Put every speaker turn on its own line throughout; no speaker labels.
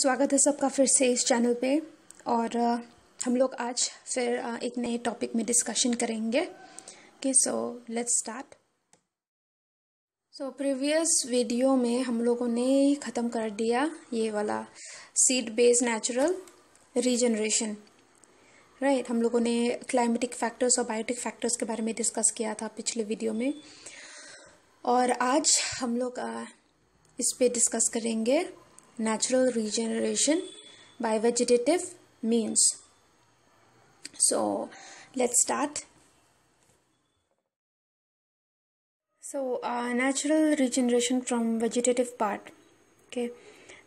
स्वागत है सबका फिर से इस चैनल पे और हम लोग आज फिर एक नए टॉपिक में डिस्कशन करेंगे कि so let's start so previous video में हम लोगों ने ख़त्म कर दिया ये वाला seed based natural regeneration right हम लोगों ने क्लाइमेटिक फैक्टर्स और बायोटिक फैक्टर्स के बारे में डिस्कस किया था पिछले वीडियो में और आज हम लोग इस पे डिस्कस करेंगे natural regeneration by vegetative means. So let's start. So uh, natural regeneration from vegetative part. Okay.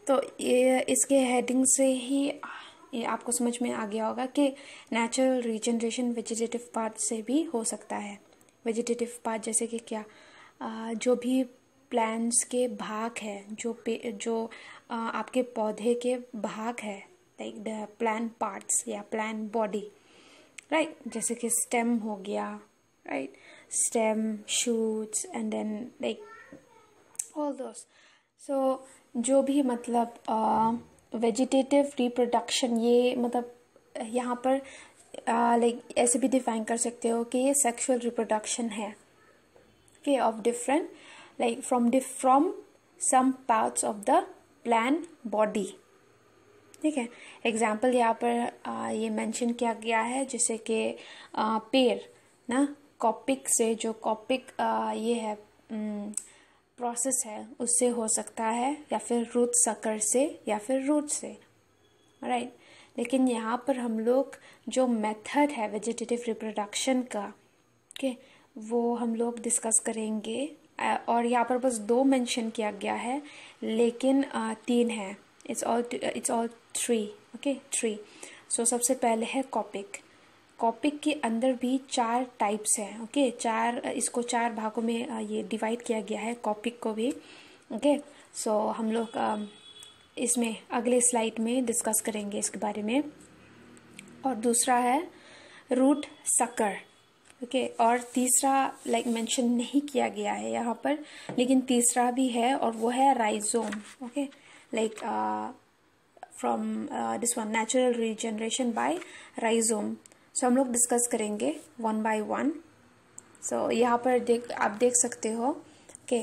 तो ये इसके हेडिंग से ही ये आपको समझ में आ गया होगा कि नेचुरल रीजनरेशन वेजिटेटिव पार्ट से भी हो सकता है वेजिटेटिव पार्ट जैसे कि क्या जो भी प्लांट्स के भाग है जो पे जो आपके पौधे के भाग है लाइक द प्लांट पार्ट्स या प्लांट बॉडी राइट जैसे कि स्टेम हो गया right stem shoots and then like all those so जो भी मतलब वेजिटेटिव रिप्रोडक्शन ये मतलब यहाँ पर लाइक ऐसे भी डिफाइन कर सकते हो कि ये सेक्सुअल रिप्रोडक्शन है okay of different like from the from some parts of the plant body ठीक है एग्जाम्पल यहाँ पर आ, ये मेंशन किया गया है जैसे कि पेड़ ना कॉपिक से जो कॉपिक ये है प्रोसेस है उससे हो सकता है या फिर रूट सकर से या फिर रूट से राइट right? लेकिन यहाँ पर हम लोग जो मेथड है वेजिटेटिव रिप्रोडक्शन का के okay, वो हम लोग डिस्कस करेंगे और यहाँ पर बस दो मेंशन किया गया है लेकिन तीन है it's all it's all three okay three so सबसे पहले है कॉपिक कॉपिक के अंदर भी चार टाइप्स हैं ओके okay? चार इसको चार भागों में ये डिवाइड किया गया है कॉपिक को भी ओके okay? सो so, हम लोग इसमें अगले स्लाइड में डिस्कस करेंगे इसके बारे में और दूसरा है रूट सकर ओके okay, और तीसरा लाइक like, मेंशन नहीं किया गया है यहाँ पर लेकिन तीसरा भी है और वो है rhizome okay like from this one natural regeneration by rhizome so हम लोग डिस्कस करेंगे वन बाय वन सो यहाँ पर देख आप देख सकते हो okay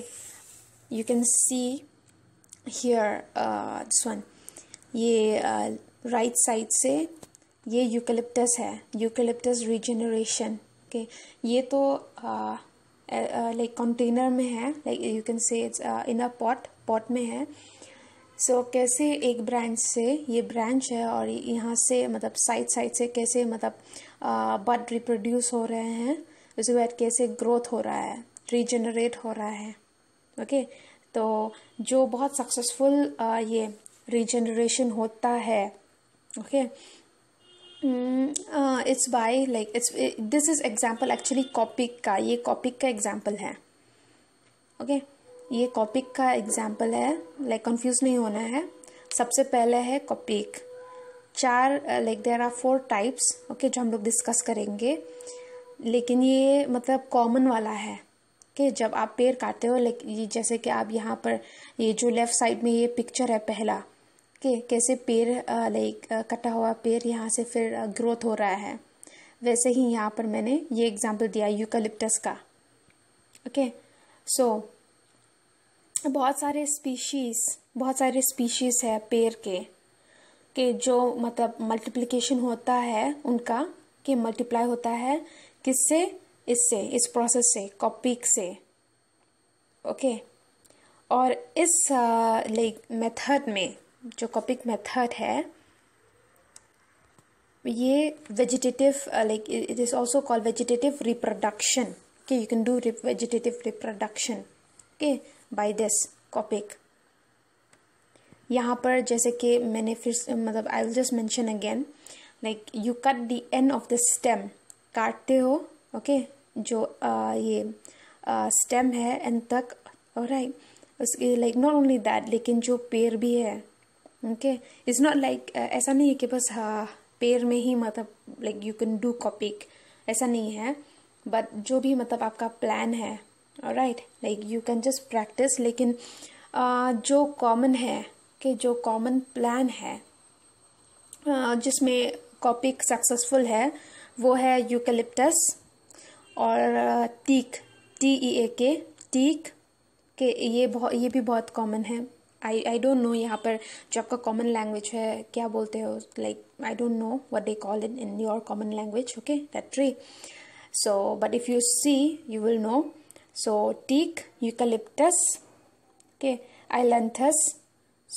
you can see here this one ये राइट uh, साइड right से ये यूकलिप्टस है यूकलिप्टस रीजनरेशन ओके ये तो लाइक कंटेनर में है like you can say it's in a pot pot में है सो so, कैसे एक ब्रांच से ये ब्रांच है और यहाँ से मतलब साइड साइड से कैसे मतलब बड रिप्रोड्यूस हो रहे हैं उसके बाद कैसे ग्रोथ हो रहा है रीजनरेट हो रहा है ओके okay? तो जो बहुत सक्सेसफुल ये रीजनरेशन होता है okay okay? It's by like it's this is example actually coppice का ये कॉपिक का एग्जाम्पल है ओके okay? ये कॉपिक का एग्जाम्पल है लाइक like, कंफ्यूज नहीं होना है सबसे पहले है कॉपिक चार like there are four types okay जो हम लोग डिस्कस करेंगे लेकिन ये मतलब कॉमन वाला है कि जब आप पेड़ काटते हो लाइक ये जैसे कि आप यहाँ पर ये जो लेफ्ट साइड में ये पिक्चर है पहला कि कैसे पेड़ लाइक कटा हुआ पेड़ यहाँ से फिर ग्रोथ हो रहा है वैसे ही यहाँ पर मैंने ये एग्जाम्पल दिया यूकलिप्टस का ओके सो बहुत सारे स्पीशीज़ बहुत सारे स्पीशीज़ है पेड़ के कि जो मतलब मल्टीप्लिकेशन होता है उनका कि मल्टीप्लाई होता है किससे इससे इस प्रोसेस से कॉपिक से ओके okay? और इस लाइक uh, मेथड में जो कॉपिक मेथड है ये vegetative like it is also called vegetative reproduction के you can do vegetative reproduction के बाय दिस कॉपिक यहाँ पर जैसे कि मैंने फिर मतलब I will just mention again like you cut the end of the stem काटते हो ओके जो uh, ये स्टेम uh, है एंड तक और राइट उसके लाइक नॉट ओनली दैट लेकिन जो पेड़ भी है ओके इट्स नॉट लाइक ऐसा नहीं है कि बस हाँ पेड़ में ही मतलब like you can do coppice ऐसा नहीं है बट जो भी मतलब आपका प्लान है right like you can just practice लेकिन uh, जो कॉमन है कि जो कॉमन प्लान है uh, जिसमें कॉपिक सक्सेसफुल है वो है यूकलिप्टस और टीक टी ई ए के टीक के ये बहुत ये भी बहुत कॉमन है आई आई डोंट नो यहाँ पर जो आपका कॉमन लैंग्वेज है क्या बोलते हो like I don't know what they call in in your common language okay that tree so but if you see you will know so teak okay I lengths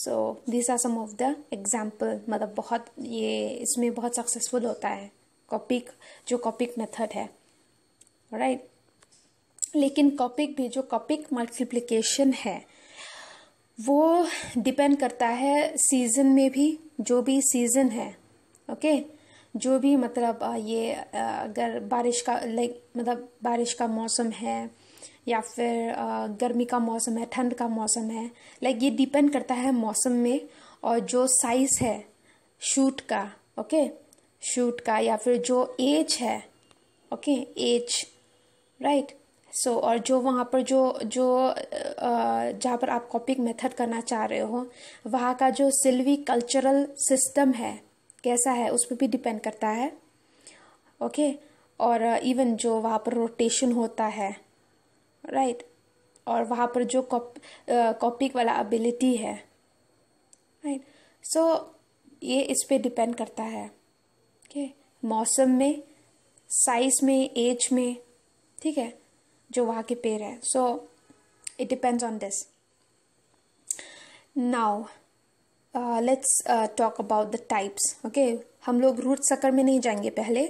so this are some of the example मतलब बहुत ये इसमें बहुत successful होता है coppice जो coppice method है right right? लेकिन कॉपिक भी जो कॉपिक मल्टीप्लीकेशन है वो डिपेंड करता है सीज़न में भी जो भी सीज़न है ओके जो भी मतलब ये अगर बारिश का लाइक मतलब बारिश का मौसम है या फिर गर्मी का मौसम है ठंड का मौसम है लाइक ये डिपेंड करता है मौसम में और जो साइज़ है शूट का ओके शूट का या फिर जो एज है okay age right so so, और जो वहाँ पर जो जो जहाँ पर आप कॉपिक मेथड करना चाह रहे हो वहाँ का जो सिल्वी कल्चरल सिस्टम है कैसा है उस पर भी डिपेंड करता है ओके okay? और इवन जो वहाँ पर रोटेशन होता है राइट right? और वहाँ पर जो कॉप कॉपिक वाला एबिलिटी है राइट right? सो so, ये इस पर डिपेंड करता है ओके okay? मौसम में साइज़ में एज में ठीक है जो वहाँ के पेड़ है so it depends on this now let's talk about the types okay हम लोग रूट सकर में नहीं जाएंगे पहले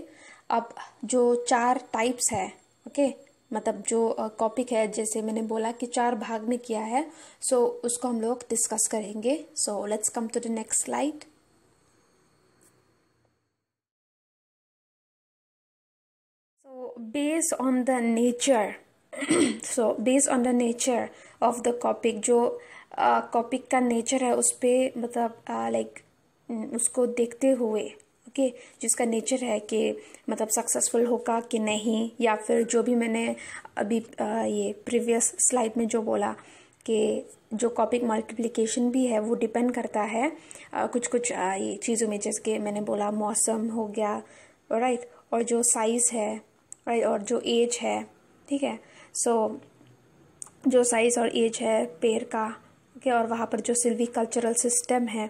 अब जो चार टाइप्स है ओके okay? मतलब जो कॉपिक uh, है जैसे मैंने बोला कि चार भाग में किया है सो so उसको हम लोग डिस्कस करेंगे so let's come to the next slide so base on the nature so base on the nature of the coppice जो कॉपिक uh, का नेचर है उस पर मतलब लाइक uh, mm, उसको देखते हुए ओके okay, जिसका नेचर है कि मतलब सक्सेसफुल होगा कि नहीं या फिर जो भी मैंने अभी आ, uh, ये प्रीवियस स्लाइड में जो बोला कि जो कॉपिक मल्टीप्लिकेशन भी है वो डिपेंड करता है आ, कुछ कुछ आ, ये चीज़ों में जैसे कि मैंने बोला मौसम हो गया राइट और जो साइज़ है राइट और जो एज है ठीक है सो so, जो साइज़ और एज है पेड़ का ओके okay, और वहाँ पर जो सिल्वी कल्चरल सिस्टम है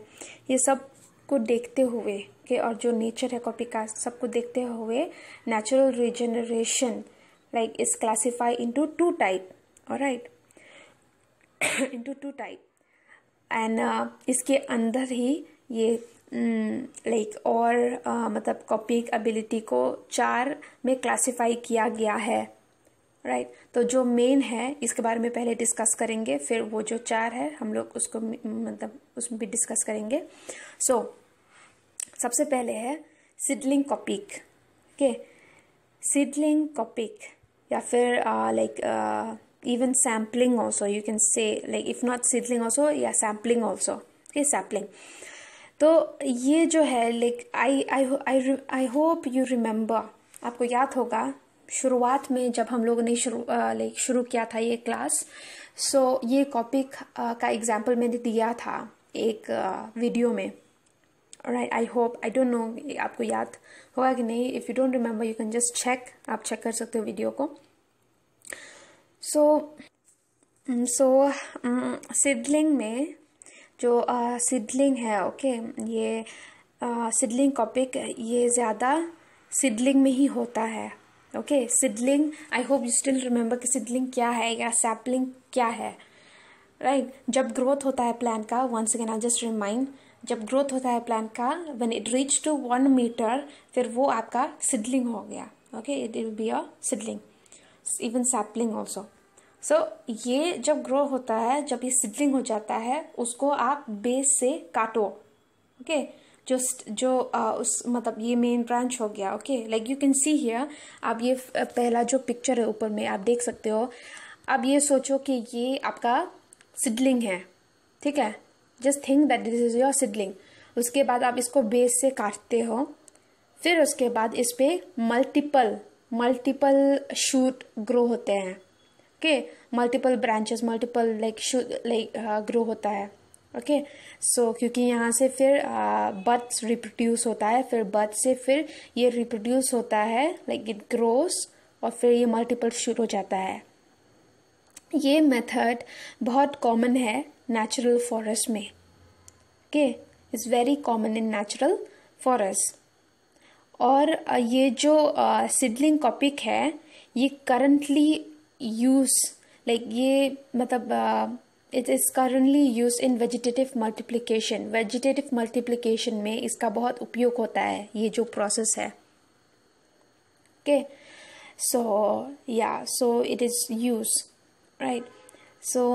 ये सब को देखते हुए के okay, और जो नेचर है कॉपी का सबको देखते हुए natural regeneration like is classify into two type और right into two type and इसके अंदर ही ये लाइक mm, और uh, मतलब कॉपिक एबिलिटी को चार में क्लासीफाई किया गया है राइट right? तो जो मेन है इसके बारे में पहले डिस्कस करेंगे फिर वो जो चार है हम लोग उसको मतलब उसमें भी डिस्कस करेंगे सो so, सबसे पहले है सिडलिंग कॉपिक के सिडलिंग कॉपिक या फिर like even sapling also you can say like if not seedling also या सैम्पलिंग ऑल्सो के सैम्पलिंग तो ये जो है like I I I hope you remember आपको याद होगा शुरुआत में जब हम लोगों ने शुरू लाइक शुरू किया था ये क्लास सो so, ये कॉपिक का एग्जाम्पल मैंने दिया था एक वीडियो में right I hope I don't know आपको याद होगा कि नहीं if you don't remember you can just check आप चेक कर सकते हो वीडियो को सो सो सिडलिंग में जो सिडलिंग uh, है ओके okay, ये सिडलिंग uh, कॉपिक ये ज़्यादा सिडलिंग में ही होता है okay seedling I hope you still remember कि सिडलिंग क्या है या सैपलिंग क्या है राइट right? जब ग्रोथ होता है प्लान का once again I just remind जब ग्रोथ होता है प्लान का when it reach to one meter फिर वो आपका सिडलिंग हो गया okay it will be a seedling even sapling also so ये जब ग्रो होता है जब ये सिडलिंग हो जाता है उसको आप बेस से काटो ओके okay? जस्ट जो उस मतलब ये मेन ब्रांच हो गया okay like you can see here आप ये पहला जो पिक्चर है ऊपर में आप देख सकते हो अब ये सोचो कि ये आपका सिडलिंग है ठीक है just think that this is your seedling उसके बाद आप इसको बेस से काटते हो फिर उसके बाद इस पर मल्टीपल मल्टीपल शूट ग्रो होते हैं okay multiple branches multiple like shoot like grow होता है ओके okay? सो so, क्योंकि यहाँ से फिर बर्थ रिप्रोड्यूस होता है फिर बर्थ से फिर ये रिप्रोड्यूस होता है लाइक इट ग्रोस और फिर ये मल्टीपल शूट हो जाता है ये मेथड बहुत कॉमन है नेचुरल फॉरेस्ट में okay is very common in natural forest और ये जो सिडलिंग uh, कॉपिक है ये करंटली यूज़ लाइक ये मतलब uh, it is currently use in vegetative multiplication vegetative multiplication में इसका बहुत उपयोग होता है ये जो प्रोसेस है ओके सो या so it is use right so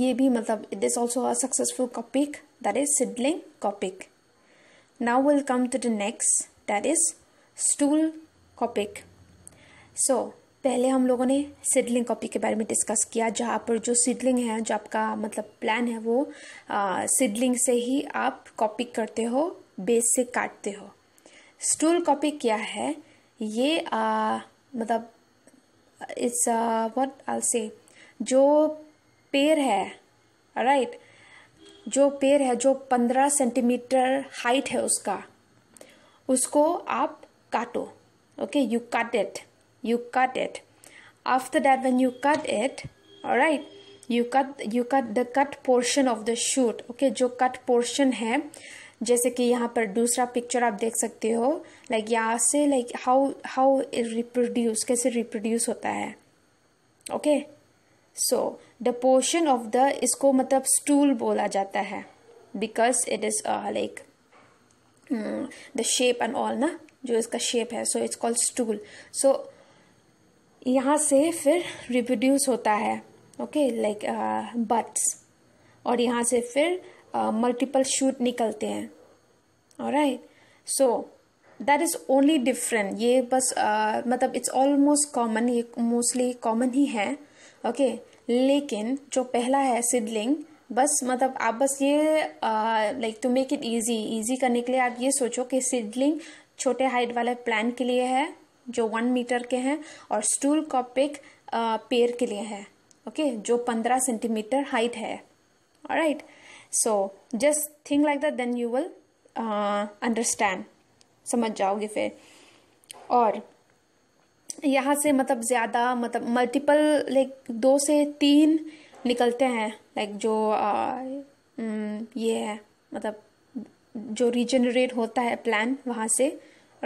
ये भी मतलब it is also a successful coppice that is seedling coppice now will come to the next that is stool coppice so पहले हम लोगों ने सीडलिंग कॉपी के बारे में डिस्कस किया जहाँ पर जो सीडलिंग है जो आपका मतलब प्लान है वो सीडलिंग से ही आप कॉपी करते हो बेस से काटते हो स्टूल कॉपी क्या है ये आ, मतलब इट्स व्हाट आल से जो पेड़ है राइट right? जो पेड़ है जो पंद्रह सेंटीमीटर हाइट है उसका उसको आप काटो okay you cut it you cut it after that when you cut it all right you cut you cut the cut portion of the shoot okay जो cut portion है जैसे कि यहाँ पर दूसरा पिक्चर आप देख सकते हो लाइक like यहाँ से लाइक हाउ हाउ रिप्रोड्यूस कैसे रिप्रोड्यूस होता है okay so the portion of the इसको मतलब स्टूल बोला जाता है because it is like the shape and all ना जो इसका शेप है so it's called stool so यहाँ से फिर रिप्रोड्यूस होता है ओके लाइक बट्स और यहाँ से फिर मल्टीपल uh, शूट निकलते हैं right so that is only different ये बस uh, मतलब इट्स ऑलमोस्ट कॉमन ये मोस्टली कॉमन ही है ओके okay? लेकिन जो पहला है सिडलिंग बस मतलब आप बस ये like to make it easy easy करने के लिए आप ये सोचो कि सिडलिंग छोटे हाइट वाले प्लांट के लिए है जो वन मीटर के हैं और स्टूल का पिक uh, के लिए है ओके okay? जो पंद्रह सेंटीमीटर हाइट है right so just think like that then you will understand समझ जाओगे फिर और यहाँ से मतलब ज़्यादा मतलब मल्टीपल लाइक दो से तीन निकलते हैं लाइक जो आ, uh, mm, ये है मतलब जो रिजनरेट होता है प्लान वहाँ से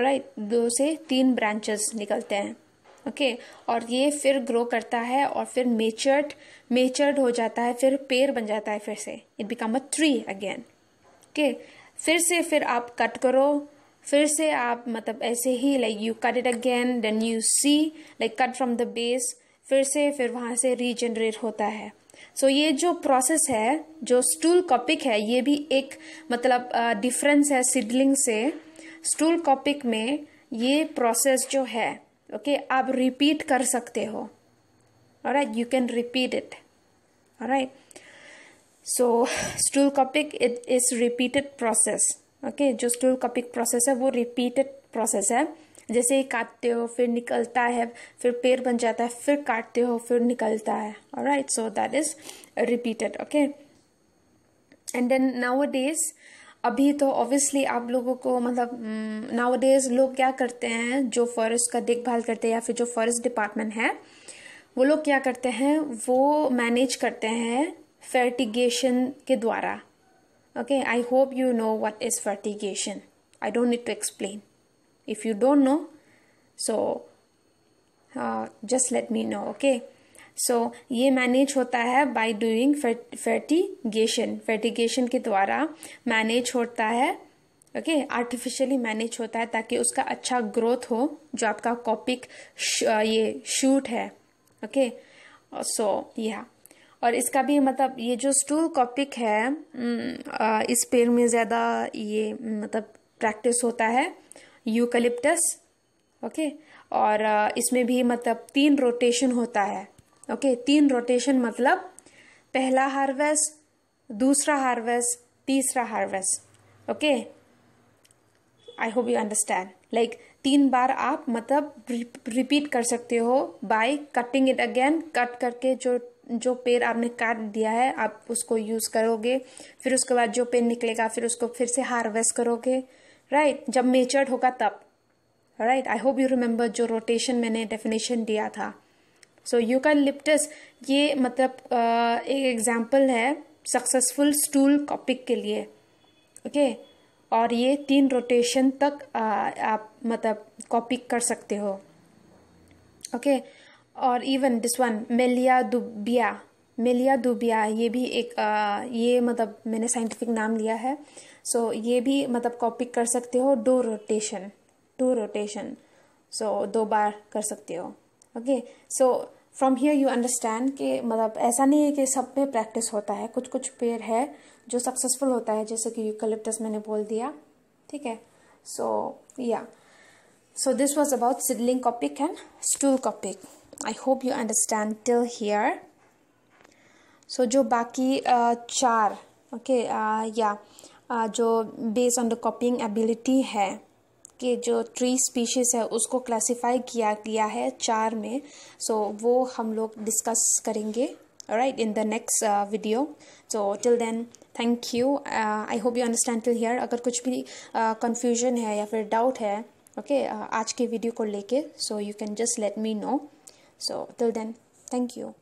राइट दो से तीन ब्रांचेस निकलते हैं ओके okay? और ये फिर ग्रो करता है और फिर मेचर्ड मेचर्ड हो जाता है फिर पेड़ बन जाता है फिर से it become a tree again okay फिर से फिर आप कट करो फिर से आप मतलब ऐसे ही like you cut it again then you see like cut from the base फिर से फिर वहाँ से रीजनरेट होता है सो so, ये जो प्रोसेस है जो स्टूल कॉपिक है ये भी एक मतलब डिफरेंस uh, है सिडलिंग से स्टूल कॉपिक में ये प्रोसेस जो है ओके okay, आप रिपीट कर सकते हो right you can repeat it right so stool coppice it is repeated process okay जो स्टूल कॉपिक प्रोसेस है वो रिपीटेड प्रोसेस है जैसे काटते हो फिर निकलता है फिर पेड़ बन जाता है फिर काटते हो फिर निकलता है right so that is repeated okay and then nowadays अभी तो ऑब्वियसली आप लोगों को मतलब नाउ mm, डेज लोग क्या करते हैं जो फॉरेस्ट का देखभाल करते हैं या फिर जो फॉरेस्ट डिपार्टमेंट है वो लोग क्या करते हैं वो मैनेज करते हैं फर्टिगेशन के द्वारा okay I hope you know what is fertigation I don't need to explain if you don't know so just let me know okay so so, ये मैनेज होता है बाय डूइंग फर्टिगेशन फर्टिगेशन के द्वारा manage होता है okay artificially manage होता है ताकि उसका अच्छा ग्रोथ हो जो आपका कॉपिक ये शूट है ओके सो यह और इसका भी मतलब ये जो स्टूल कॉपिक है mm, इस पेड़ में ज़्यादा ये मतलब प्रैक्टिस होता है यूकलिप्टस ओके और इसमें भी मतलब तीन रोटेशन होता है ओके तीन रोटेशन मतलब पहला हार्वेस्ट दूसरा हार्वेस्ट तीसरा harvest okay I hope you understand like तीन बार आप मतलब रिपीट कर सकते हो by cutting it again cut करके जो जो पेड़ आपने काट दिया है आप उसको यूज़ करोगे फिर उसके बाद जो पेड़ निकलेगा फिर उसको फिर से हार्वेस्ट करोगे राइट right? जब मेचर्ड होगा तब right I hope you remember जो रोटेशन मैंने डेफिनेशन दिया था सो यूकालिप्टस ये मतलब uh, एक एग्जाम्पल है सक्सेसफुल स्टूल कॉपिक के लिए ओके okay? और ये तीन रोटेशन तक आप मतलब कॉपिक कर सकते हो ओके okay? और even this one Melia dubia Melia dubia ये भी एक आ, ये मतलब मैंने साइंटिफिक नाम लिया है सो so, ये भी मतलब कॉपिक कर सकते हो दो रोटेशन टू रोटेशन सो दो बार कर सकते हो okay so from here you understand कि मतलब ऐसा नहीं है कि सब पे प्रैक्टिस होता है कुछ कुछ पेड़ है जो सक्सेसफुल होता है जैसे कि यूकलिप्टस मैंने बोल दिया ठीक है सो या so this was about seedling coppice and stool coppice I hope you understand till here so जो बाकी uh, चार ओके या जो based on the coppicing ability है के जो ट्री स्पीशीज़ है उसको क्लासिफाई किया गया है चार में सो so, वो हम लोग डिस्कस करेंगे right in the next video so till then thank you I hope you understand till here अगर कुछ भी कन्फ्यूजन uh, है या फिर डाउट है ओके okay, uh, आज के वीडियो को लेके so you can just let me know so till then thank you